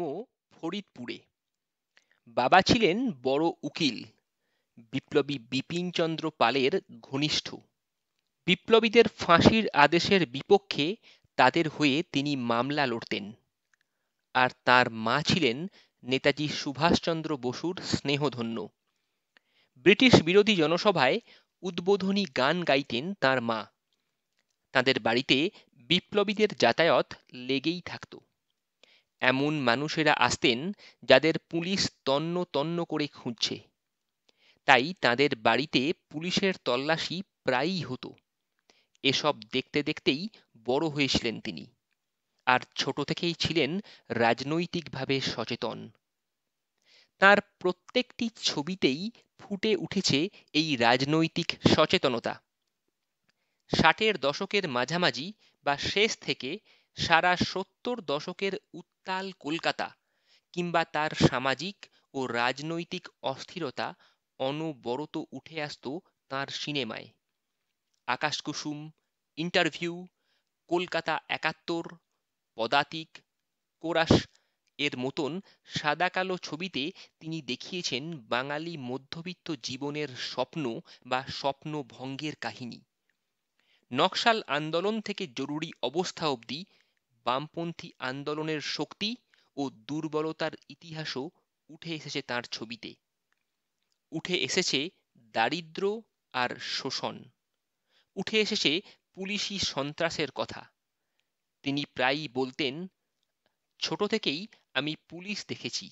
জন্ম ফরিদপুরে বাবা ছিলেন বড় উকিল বিপ্লবী বিপিনচন্দ্র পালের ঘনিষ্ঠ বিপ্লবীদের ফাঁসির আদেশের বিপক্ষে তাদের হয়ে তিনি মামলা লড়তেন আর তার মা ছিলেন নেতাজি সুভাষচন্দ্র বসুর স্নেহধন্য ব্রিটিশ বিরোধী জনসভায় উদ্বোধনী গান গাইতেন তার মা তাদের বাড়িতে বিপ্লবীদের যাতায়াত লেগেই থাকতো এমন মানুষেরা আসতেন যাদের পুলিশ তন্ন তন্ন করে খুঁজছে তাই তাদের বাড়িতে পুলিশের তল্লাশি প্রায়ই হতো এসব দেখতে দেখতেই বড় হয়েছিলেন তিনি আর ছোট থেকেই ছিলেন রাজনৈতিকভাবে সচেতন তার প্রত্যেকটি ছবিতেই ফুটে উঠেছে এই রাজনৈতিক সচেতনতা ষাটের দশকের মাঝামাঝি বা শেষ থেকে সারা সত্তর দশকের উত্তাল কলকাতা কিংবা তার সামাজিক ও রাজনৈতিক অস্থিরতা অনবরত উঠে আসত তাঁর সিনেমায় আকাশ কুসুম ইন্টারভিউ কলকাতা একাত্তর পদাতিক কোরাস এর মতন সাদাকালো ছবিতে তিনি দেখিয়েছেন বাঙালি মধ্যবিত্ত জীবনের স্বপ্ন বা স্বপ্নভঙ্গের কাহিনী নকশাল আন্দোলন থেকে জরুরি অবস্থা অবধি বামপন্থী আন্দোলনের শক্তি ও দুর্বলতার ইতিহাসও উঠে এসেছে তার ছবিতে উঠে এসেছে দারিদ্র আর শোষণ উঠে এসেছে পুলিশি সন্ত্রাসের কথা তিনি প্রায়ই বলতেন ছোট থেকেই আমি পুলিশ দেখেছি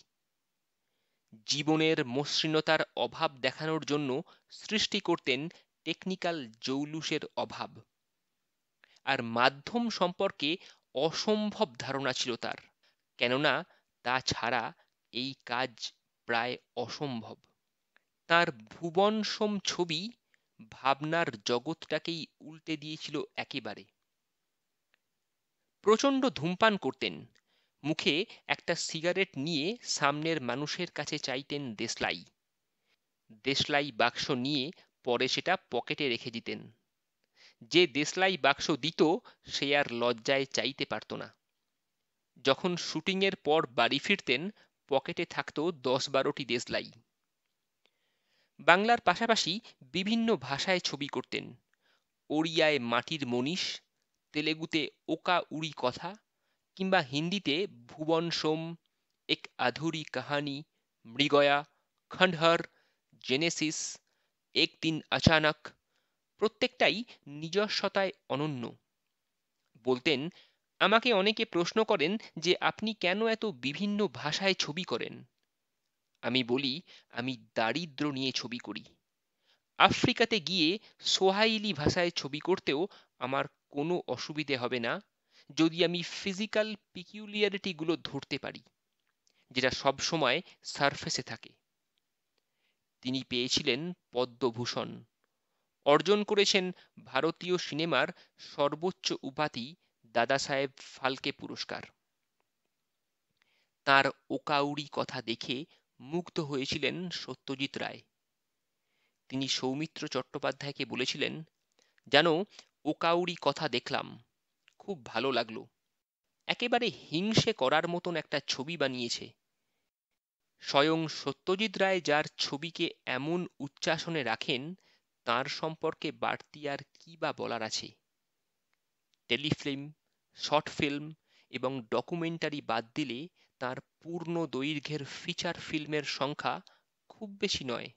জীবনের মসৃণতার অভাব দেখানোর জন্য সৃষ্টি করতেন টেকনিক্যাল জৌলুসের অভাব আর মাধ্যম সম্পর্কে অসম্ভব ধারণা ছিল তার কেননা তা ছাড়া এই কাজ প্রায় অসম্ভব তার সোম ছবি ভাবনার জগৎটাকেই উল্টে দিয়েছিল একেবারে প্রচণ্ড ধূমপান করতেন মুখে একটা সিগারেট নিয়ে সামনের মানুষের কাছে চাইতেন দেশলাই দেশলাই বাক্স নিয়ে পরে সেটা পকেটে রেখে দিতেন যে দেশলাই বাক্স দিত সে আর লজ্জায় চাইতে পারত না যখন শুটিংয়ের পর বাড়ি ফিরতেন পকেটে থাকত দশ বারোটি দেশলাই বাংলার পাশাপাশি বিভিন্ন ভাষায় ছবি করতেন ওড়িয়ায় মাটির মনীষ তেলেগুতে ওকা উড়ি কথা কিংবা হিন্দিতে ভুবন সোম এক আধুরি কাহানি মৃগয়া খণ্ডহর জেনেসিস একদিন আচানক প্রত্যেকটাই নিজস্বতায় অনন্য বলতেন আমাকে অনেকে প্রশ্ন করেন যে আপনি কেন এত বিভিন্ন ভাষায় ছবি করেন আমি বলি আমি দারিদ্র নিয়ে ছবি করি আফ্রিকাতে গিয়ে সোহাইলি ভাষায় ছবি করতেও আমার কোনো অসুবিধে হবে না যদি আমি ফিজিক্যাল পিকিউলিয়ারিটিগুলো ধরতে পারি যেটা সব সময় সারফেসে থাকে তিনি পেয়েছিলেন পদ্মভূষণ অর্জন করেছেন ভারতীয় সিনেমার সর্বোচ্চ উপাধি দাদাসাহেব ফালকে পুরস্কার তার ওকাউরি কথা দেখে মুগ্ধ হয়েছিলেন সত্যজিৎ রায় তিনি সৌমিত্র চট্টোপাধ্যায়কে বলেছিলেন যেন ওকাউরি কথা দেখলাম খুব ভালো লাগলো একেবারে হিংসে করার মতন একটা ছবি বানিয়েছে স্বয়ং সত্যজিৎ রায় যার ছবিকে এমন উচ্চাসনে রাখেন তার সম্পর্কে বাড়তি আর কী বা বলার আছে টেলিফিল্ম শর্ট ফিল্ম এবং ডকুমেন্টারি বাদ দিলে তার পূর্ণ দৈর্ঘ্যের ফিচার ফিল্মের সংখ্যা খুব বেশি নয়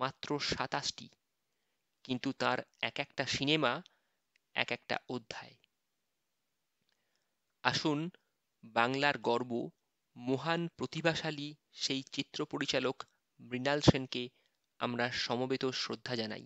মাত্র সাতাশটি কিন্তু তার এক একটা সিনেমা এক একটা অধ্যায় আসুন বাংলার গর্ব মহান প্রতিভাশালী সেই চিত্র পরিচালক মৃণাল সেনকে আমরা সমবেত শ্রদ্ধা জানাই